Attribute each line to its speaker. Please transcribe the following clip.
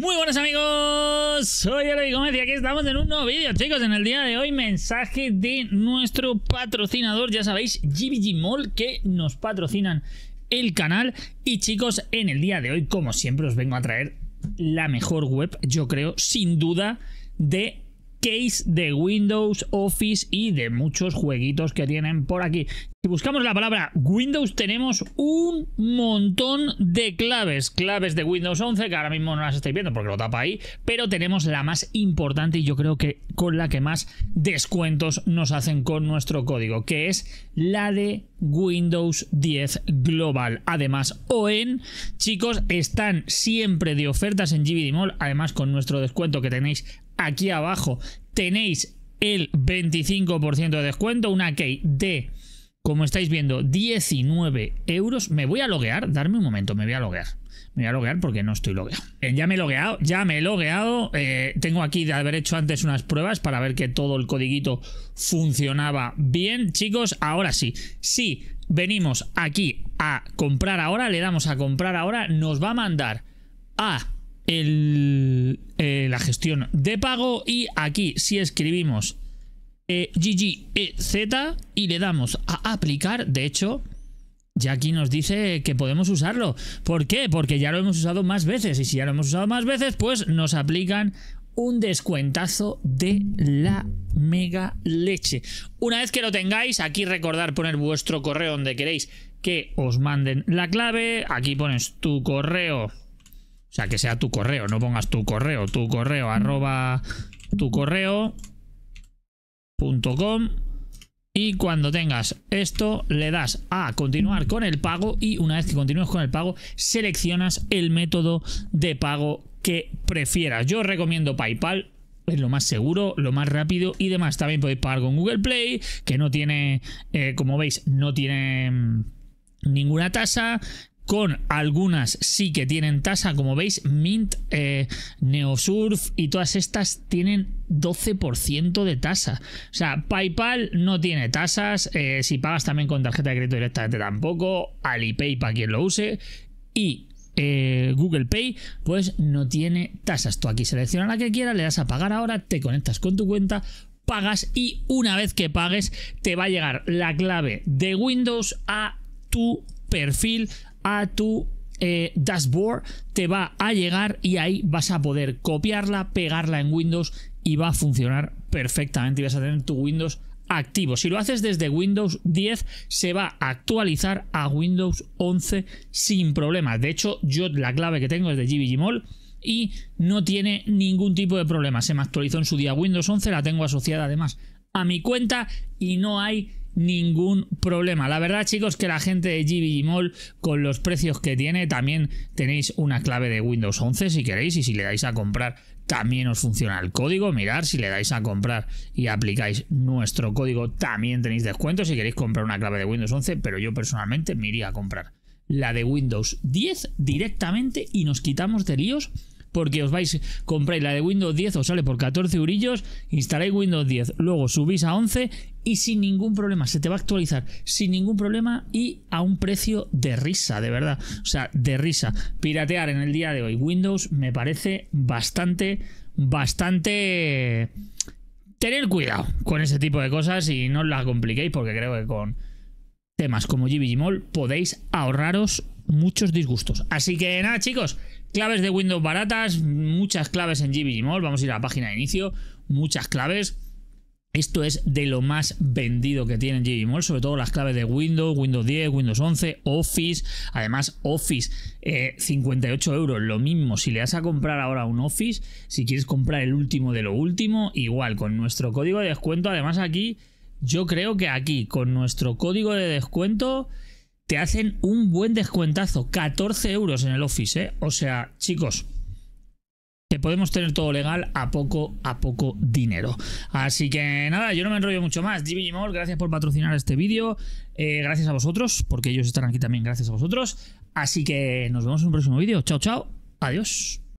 Speaker 1: Muy buenos amigos, soy Eloy Gómez y aquí estamos en un nuevo vídeo chicos En el día de hoy mensaje de nuestro patrocinador, ya sabéis, GBG Mall que nos patrocinan el canal Y chicos, en el día de hoy como siempre os vengo a traer la mejor web, yo creo, sin duda, de case de Windows, Office y de muchos jueguitos que tienen por aquí. Si buscamos la palabra Windows tenemos un montón de claves, claves de Windows 11 que ahora mismo no las estáis viendo porque lo tapa ahí, pero tenemos la más importante y yo creo que con la que más descuentos nos hacen con nuestro código, que es la de Windows 10 Global. Además, OEN, chicos, están siempre de ofertas en GBD Mall, además con nuestro descuento que tenéis aquí abajo tenéis el 25% de descuento, una key de, como estáis viendo, 19 euros. Me voy a loguear, darme un momento, me voy a loguear. Me voy a loguear porque no estoy logueado. ya me he logueado, ya me he logueado. Eh, tengo aquí de haber hecho antes unas pruebas para ver que todo el codiguito funcionaba bien. Chicos, ahora sí, si venimos aquí a comprar ahora, le damos a comprar ahora, nos va a mandar a eh, la gestión de pago y aquí si escribimos eh, GGEZ y le damos a aplicar, de hecho, ya aquí nos dice que podemos usarlo. ¿Por qué? Porque ya lo hemos usado más veces y si ya lo hemos usado más veces, pues nos aplican un descuentazo de la mega leche. Una vez que lo tengáis, aquí recordar poner vuestro correo donde queréis que os manden la clave. Aquí pones tu correo o sea, que sea tu correo, no pongas tu correo, tu correo, arroba tu correo y cuando tengas esto, le das a continuar con el pago y una vez que continúes con el pago, seleccionas el método de pago que prefieras. Yo recomiendo PayPal, es lo más seguro, lo más rápido y demás. También podéis pagar con Google Play, que no tiene, eh, como veis, no tiene mm, ninguna tasa con algunas sí que tienen tasa, como veis, Mint, eh, Neosurf y todas estas tienen 12% de tasa. O sea, PayPal no tiene tasas, eh, si pagas también con tarjeta de crédito directamente tampoco, Alipay para quien lo use y eh, Google Pay, pues no tiene tasas. Tú aquí selecciona la que quieras, le das a pagar ahora, te conectas con tu cuenta, pagas y una vez que pagues te va a llegar la clave de Windows a tu perfil a tu eh, dashboard te va a llegar y ahí vas a poder copiarla, pegarla en Windows y va a funcionar perfectamente y vas a tener tu Windows activo. Si lo haces desde Windows 10 se va a actualizar a Windows 11 sin problemas. De hecho, yo la clave que tengo es de GBGMall y no tiene ningún tipo de problema. Se me actualizó en su día Windows 11, la tengo asociada además a mi cuenta y no hay ningún problema. La verdad, chicos, que la gente de Mall con los precios que tiene, también tenéis una clave de Windows 11 si queréis y si le dais a comprar también os funciona el código. Mirar, si le dais a comprar y aplicáis nuestro código, también tenéis descuento si queréis comprar una clave de Windows 11, pero yo personalmente me iría a comprar la de Windows 10 directamente y nos quitamos de líos porque os vais, compráis la de Windows 10, os sale por 14 eurillos, instaláis Windows 10, luego subís a 11 y sin ningún problema, se te va a actualizar sin ningún problema y a un precio de risa, de verdad, o sea, de risa. Piratear en el día de hoy Windows me parece bastante, bastante... Tener cuidado con ese tipo de cosas y no os las compliquéis porque creo que con temas como Mall podéis ahorraros muchos disgustos. Así que nada, chicos, claves de Windows baratas, muchas claves en Mall. Vamos a ir a la página de inicio, muchas claves. Esto es de lo más vendido que tiene JVMall, sobre todo las claves de Windows, Windows 10, Windows 11, Office. Además, Office, 58 eh, euros, lo mismo. Si le das a comprar ahora un Office, si quieres comprar el último de lo último, igual, con nuestro código de descuento. Además, aquí, yo creo que aquí, con nuestro código de descuento, te hacen un buen descuentazo. 14 euros en el Office, ¿eh? O sea, chicos, que podemos tener todo legal a poco a poco dinero. Así que nada, yo no me enrollo mucho más. more gracias por patrocinar este vídeo. Eh, gracias a vosotros, porque ellos están aquí también gracias a vosotros. Así que nos vemos en un próximo vídeo. Chao, chao. Adiós.